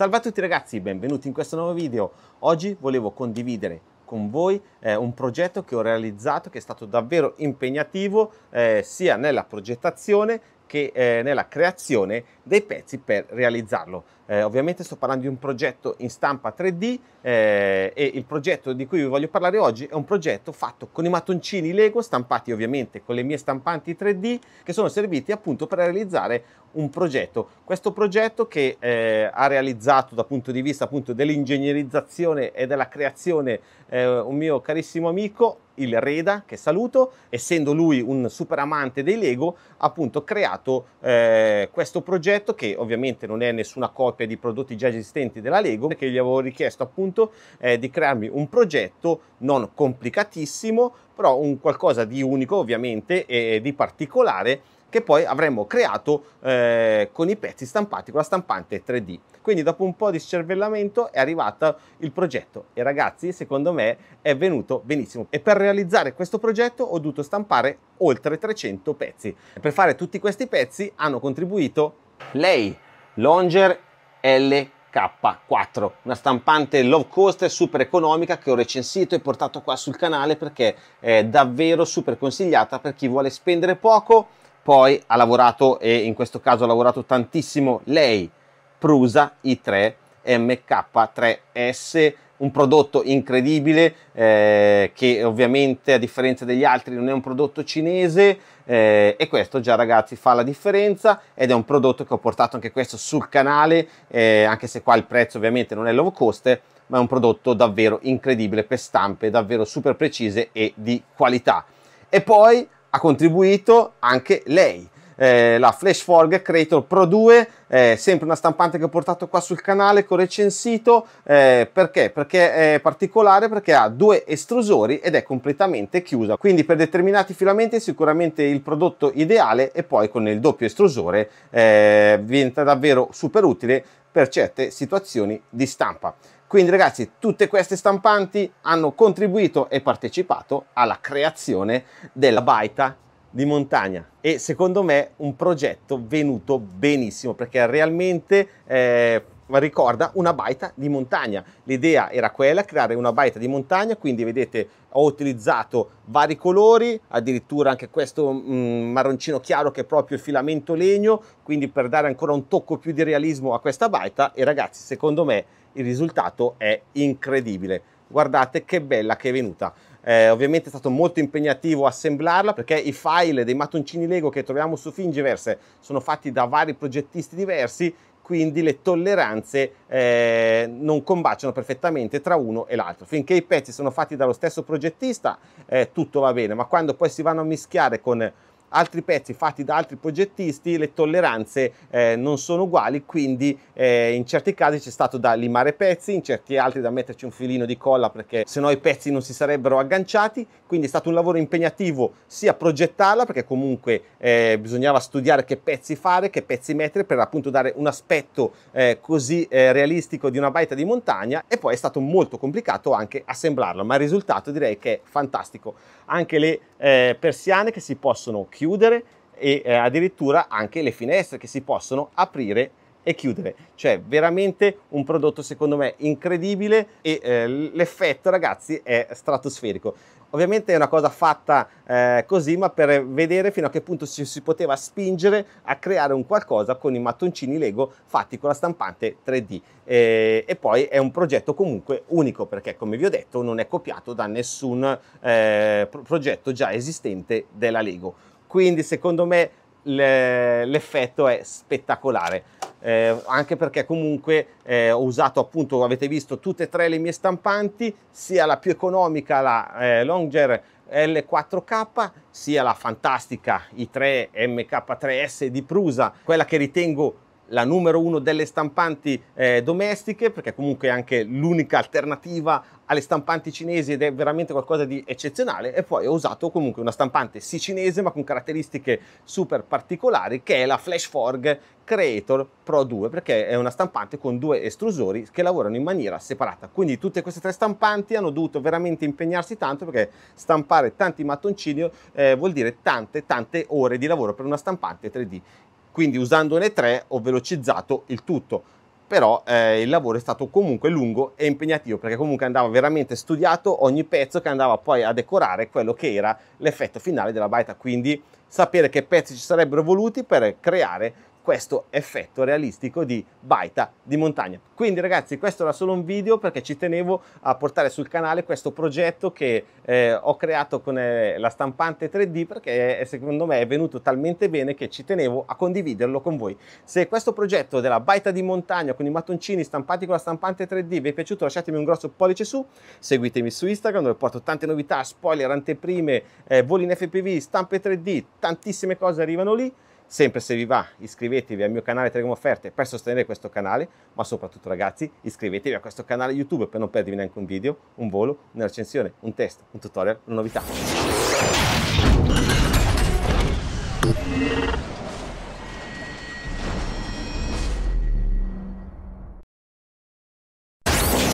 Salve a tutti ragazzi, benvenuti in questo nuovo video. Oggi volevo condividere con voi eh, un progetto che ho realizzato che è stato davvero impegnativo eh, sia nella progettazione che eh, nella creazione dei pezzi per realizzarlo. Eh, ovviamente sto parlando di un progetto in stampa 3D eh, e il progetto di cui vi voglio parlare oggi è un progetto fatto con i mattoncini Lego stampati ovviamente con le mie stampanti 3D che sono serviti appunto per realizzare un progetto. Questo progetto che eh, ha realizzato dal punto di vista appunto dell'ingegnerizzazione e della creazione eh, un mio carissimo amico il Reda, che saluto, essendo lui un super amante dei Lego, ha appunto creato eh, questo progetto che ovviamente non è nessuna copia copia di prodotti già esistenti della Lego perché gli avevo richiesto appunto eh, di crearmi un progetto non complicatissimo, però un qualcosa di unico ovviamente e di particolare che poi avremmo creato eh, con i pezzi stampati con la stampante 3D. Quindi dopo un po' di scervellamento è arrivato il progetto e ragazzi secondo me è venuto benissimo e per realizzare questo progetto ho dovuto stampare oltre 300 pezzi. Per fare tutti questi pezzi hanno contribuito lei, Longer LK4, una stampante low cost super economica che ho recensito e portato qua sul canale perché è davvero super consigliata per chi vuole spendere poco, poi ha lavorato e in questo caso ha lavorato tantissimo lei, Prusa i3 MK3S un prodotto incredibile eh, che ovviamente a differenza degli altri non è un prodotto cinese eh, e questo già ragazzi fa la differenza ed è un prodotto che ho portato anche questo sul canale eh, anche se qua il prezzo ovviamente non è low cost ma è un prodotto davvero incredibile per stampe davvero super precise e di qualità e poi ha contribuito anche lei eh, la FlashForge Creator Pro 2, eh, sempre una stampante che ho portato qua sul canale, che ho recensito, eh, perché? Perché è particolare, perché ha due estrusori ed è completamente chiusa, quindi per determinati filamenti è sicuramente il prodotto ideale e poi con il doppio estrusore eh, diventa davvero super utile per certe situazioni di stampa. Quindi ragazzi, tutte queste stampanti hanno contribuito e partecipato alla creazione della baita di montagna e secondo me un progetto venuto benissimo perché realmente eh, ricorda una baita di montagna. L'idea era quella, creare una baita di montagna, quindi vedete ho utilizzato vari colori, addirittura anche questo mm, marroncino chiaro che è proprio il filamento legno, quindi per dare ancora un tocco più di realismo a questa baita e ragazzi secondo me il risultato è incredibile guardate che bella che è venuta. Eh, ovviamente è stato molto impegnativo assemblarla perché i file dei mattoncini Lego che troviamo su Fingiverse sono fatti da vari progettisti diversi quindi le tolleranze eh, non combaciano perfettamente tra uno e l'altro. Finché i pezzi sono fatti dallo stesso progettista eh, tutto va bene, ma quando poi si vanno a mischiare con altri pezzi fatti da altri progettisti le tolleranze eh, non sono uguali quindi eh, in certi casi c'è stato da limare pezzi in certi altri da metterci un filino di colla perché sennò i pezzi non si sarebbero agganciati quindi è stato un lavoro impegnativo sia progettarla perché comunque eh, bisognava studiare che pezzi fare che pezzi mettere per appunto dare un aspetto eh, così eh, realistico di una baita di montagna e poi è stato molto complicato anche assemblarla ma il risultato direi che è fantastico anche le eh, persiane che si possono chiudere chiudere e eh, addirittura anche le finestre che si possono aprire e chiudere. Cioè veramente un prodotto secondo me incredibile e eh, l'effetto ragazzi è stratosferico. Ovviamente è una cosa fatta eh, così ma per vedere fino a che punto ci si poteva spingere a creare un qualcosa con i mattoncini Lego fatti con la stampante 3D e, e poi è un progetto comunque unico perché come vi ho detto non è copiato da nessun eh, pro progetto già esistente della Lego quindi secondo me l'effetto è spettacolare eh, anche perché comunque eh, ho usato appunto avete visto tutte e tre le mie stampanti sia la più economica la eh, Longer L4K sia la fantastica i3 MK3S di Prusa quella che ritengo la numero uno delle stampanti eh, domestiche, perché comunque è anche l'unica alternativa alle stampanti cinesi ed è veramente qualcosa di eccezionale e poi ho usato comunque una stampante sì cinese ma con caratteristiche super particolari che è la Flashforg Creator Pro 2 perché è una stampante con due estrusori che lavorano in maniera separata quindi tutte queste tre stampanti hanno dovuto veramente impegnarsi tanto perché stampare tanti mattoncini eh, vuol dire tante tante ore di lavoro per una stampante 3D quindi usandone tre ho velocizzato il tutto però eh, il lavoro è stato comunque lungo e impegnativo perché comunque andava veramente studiato ogni pezzo che andava poi a decorare quello che era l'effetto finale della baita quindi sapere che pezzi ci sarebbero voluti per creare questo effetto realistico di baita di montagna. Quindi ragazzi questo era solo un video perché ci tenevo a portare sul canale questo progetto che eh, ho creato con eh, la stampante 3D perché eh, secondo me è venuto talmente bene che ci tenevo a condividerlo con voi. Se questo progetto della baita di montagna con i mattoncini stampati con la stampante 3D vi è piaciuto lasciatemi un grosso pollice su, seguitemi su Instagram dove porto tante novità, spoiler, anteprime, eh, voli in FPV, stampe 3D, tantissime cose arrivano lì. Sempre se vi va iscrivetevi al mio canale Telegram Offerte per sostenere questo canale, ma soprattutto ragazzi iscrivetevi a questo canale YouTube per non perdervi neanche un video, un volo, una recensione, un test, un tutorial, una novità.